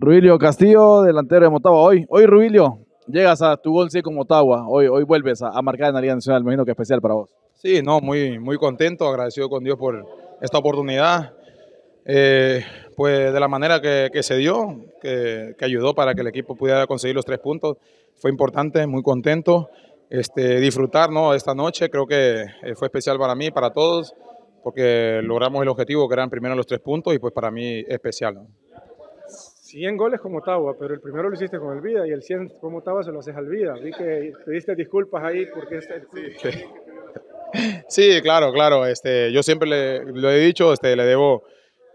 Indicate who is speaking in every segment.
Speaker 1: Rubilio Castillo, delantero de Motagua. Hoy, hoy Rubilio, llegas a tu gol sí con Motagua. Hoy, hoy vuelves a, marcar en la Liga Nacional. Me imagino que es especial para vos. Sí, no, muy, muy contento, agradecido con Dios
Speaker 2: por esta oportunidad. Eh, pues de la manera que, se dio, que, ayudó para que el equipo pudiera conseguir los tres puntos, fue importante, muy contento. Este, disfrutar esta noche creo que eh, fue especial para mí, para todos, porque logramos el objetivo que eran primero los tres puntos y pues para mí especial.
Speaker 1: 100 goles como Tawa, pero el primero lo hiciste con el Vida y el 100 como Tawa se lo haces al Vida. Vi que te diste disculpas ahí porque... Este-
Speaker 2: sí. claro, claro. Este, yo siempre le, lo he dicho, este, le debo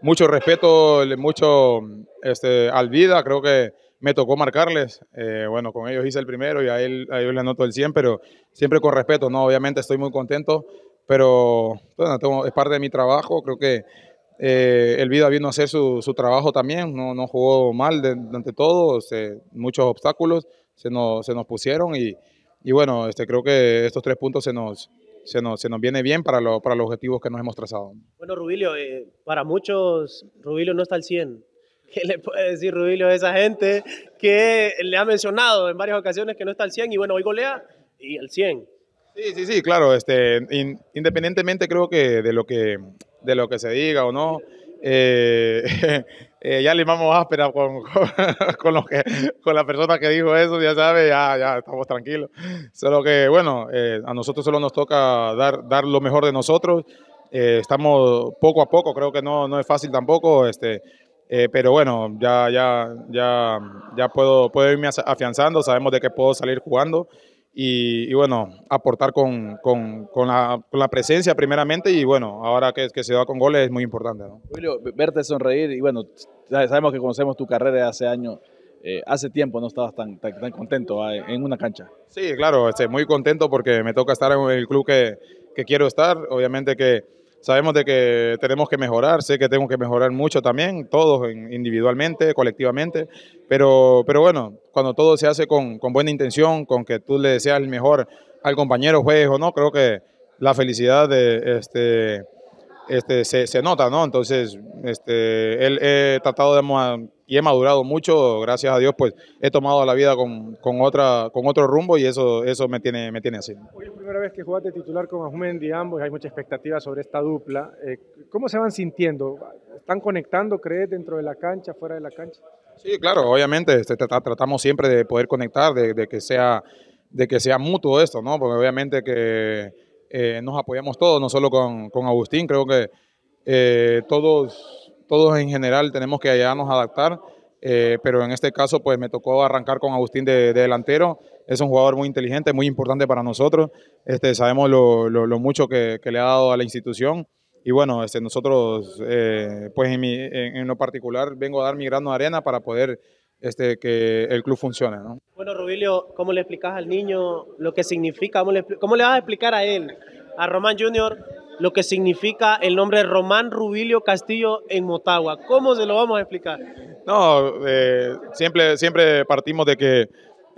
Speaker 2: mucho respeto, mucho este, al Vida. Creo que me tocó marcarles. Eh, bueno, con ellos hice el primero y a, él, le anoto el 100, pero siempre con respeto. No, obviamente estoy muy contento, pero bueno, es parte de mi trabajo. Creo que eh, el Vida vino a hacer su, su trabajo también, no, no jugó mal durante todo, este, muchos obstáculos se nos, se nos pusieron y, y, bueno, este, creo que estos tres puntos se nos, se nos, se nos viene bien para, lo, para los objetivos que nos hemos trazado.
Speaker 1: Bueno, Rubilio, eh, para muchos Rubilio no está al 100. ¿Qué le puede decir Rubilio a esa gente que le ha mencionado en varias ocasiones que no está al 100 y bueno, hoy golea y al 100?
Speaker 2: Sí, sí, sí, claro. Este, independientemente creo que de lo que de lo que se diga o no, eh, eh, ya limamos áspera con, con, con, que, con la persona que dijo eso, ya sabe, ya, ya estamos tranquilos. Solo que, bueno, eh, a nosotros solo nos toca dar, dar lo mejor de nosotros. estamos poco a poco, creo que no, no es fácil tampoco, este, pero bueno, ya, ya, ya, ya puedo, puedo irme afianzando, sabemos de que puedo salir jugando y, bueno, aportar con, la, presencia primeramente y bueno, ahora que, se va con goles es muy importante.
Speaker 1: Julio, verte sonreír y bueno, sabemos que conocemos tu carrera de hace años. Eh, hace tiempo no estabas tan, tan, contento ah, e, en una cancha.
Speaker 2: Sí, claro, estoy muy contento porque me toca estar en el club que, que quiero estar. Obviamente que Sabemos de que tenemos que mejorar, sé que tengo que mejorar mucho también, todos individualmente, colectivamente, pero, pero bueno, cuando todo se hace con, buena intención, con que tú le deseas el mejor al compañero, juez o no, creo que la felicidad eh, este, este, se, nota, ¿no? Entonces, este, él, he tratado de y he madurado mucho, gracias a Dios, pues he tomado la vida con, otra, con otro rumbo y eso, eso me, tiene, me tiene así. Hoy
Speaker 1: es la primera vez que jugaste titular con Ajumendi ambos hay mucha expectativa sobre esta dupla. Eh, ¿Cómo se van sintiendo? ¿Están conectando, crees, dentro de la cancha, fuera de la cancha? Sí,
Speaker 2: claro, obviamente este, tratamos siempre de poder conectar, de, que, sea, de que sea mutuo esto, ¿no? Porque obviamente que eh, nos apoyamos todos, no solo con, Agustín, creo que eh, todos todos en general tenemos que a adaptar, eh, pero en este caso pues me tocó arrancar con Agustín de, delantero, es un jugador muy inteligente, muy importante para nosotros, este, sabemos lo, mucho que, le ha dado a la institución y bueno, este, nosotros eh, pues en, lo particular vengo a dar mi grano de arena para poder este, que el club funcione.
Speaker 1: Bueno, Rubilio, ¿cómo le explicas al niño lo que significa? ¿Cómo le, cómo le vas a explicar a él, a Román Junior, lo que significa el nombre Román Rubilio Castillo en Motagua. ¿Cómo se lo vamos a explicar?
Speaker 2: No, eh, siempre, siempre partimos de que,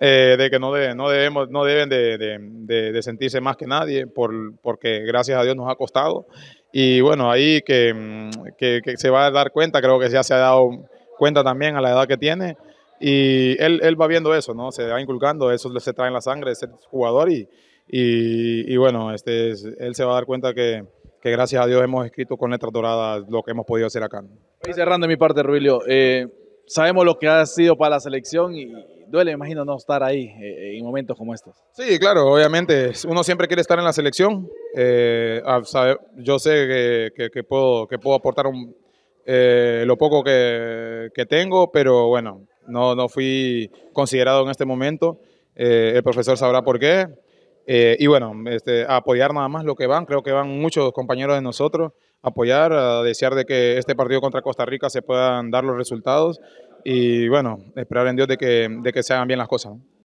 Speaker 2: eh, de que no, no, debemos, no deben de, de, sentirse más que nadie, por, porque gracias a Dios nos ha costado. Y bueno, ahí que, mm, que, que, se va a dar cuenta, creo que ya se ha dado cuenta también a la edad que tiene. Y él, él va viendo eso, ¿no? Se va inculcando, eso se trae en la sangre, de el jugador y, y, bueno, este él se va a dar cuenta que, que, gracias a Dios hemos escrito
Speaker 1: con letras doradas lo que hemos podido hacer acá. Y cerrando de mi parte, Rubilio, eh, sabemos lo que ha sido para la selección y, duele, imagino, no estar ahí eh, en momentos como estos. Sí, claro,
Speaker 2: obviamente. Uno siempre quiere estar en la selección. Eh, yo sé que, puedo, que puedo aportar un, lo poco que, que, tengo, pero bueno, no, no fui considerado en este momento. el profesor sabrá por qué. Eh, y bueno, este, apoyar nada más lo que van, creo que van muchos compañeros de nosotros a apoyar, a desear de que este partido contra Costa Rica se puedan dar los resultados y bueno, esperar en Dios de que, de que se hagan bien las cosas.